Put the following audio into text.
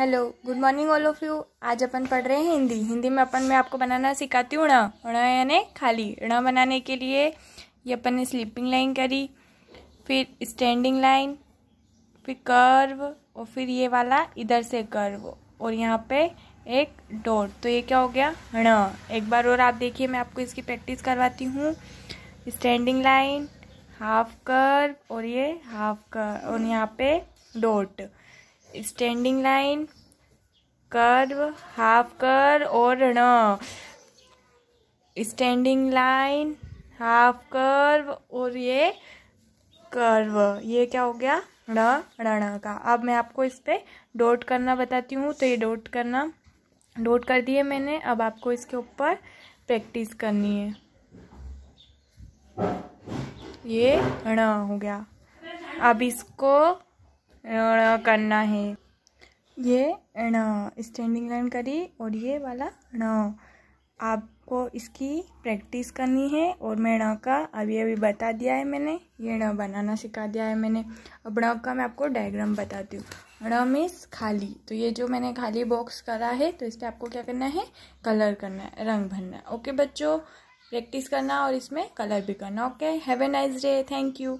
hello good morning all of you आज अपन पढ़ रहे हैं हिंदी हिंदी में अपन मैं आपको बनाना सिखाती हूँ ण ण यानी खाली ण बनाने के लिए ये अपन ने स्लीपिंग लाइन करी फिर स्टैंडिंग लाइन फिर कर्व और फिर ये वाला इधर से कर्व और यहाँ पे एक डॉट तो ये क्या हो गया ण एक बार और आप देखिए मैं आपको इसकी प्रैक्टिस करवाती हूँ स्टैंडिंग लाइन हाफ कर्व और ये हाफ कर्व और यहाँ पे dot standing line curve half curve और ण स्टैंडिंग लाइन हाफ कर्व और ये कर्व ये क्या हो गया ण रण का अब मैं आपको इस पर डोट करना बताती हूँ तो ये डोट करना डोट कर दिए मैंने अब आपको इसके ऊपर प्रैक्टिस करनी है ये ण हो गया अब इसको करना है ये ण स्टैंडिंग लाइन करी और ये वाला ण आपको इसकी प्रैक्टिस करनी है और मैं ण का अभी अभी बता दिया है मैंने ये ण बनाना सिखा दिया है मैंने अब ण का मैं आपको डायग्राम बताती हूँ ण मीन्स खाली तो ये जो मैंने खाली बॉक्स करा है तो इस पर आपको क्या करना है कलर करना है रंग भरना है ओके बच्चों प्रैक्टिस करना और इसमें कलर भी करना okay have a nice day thank you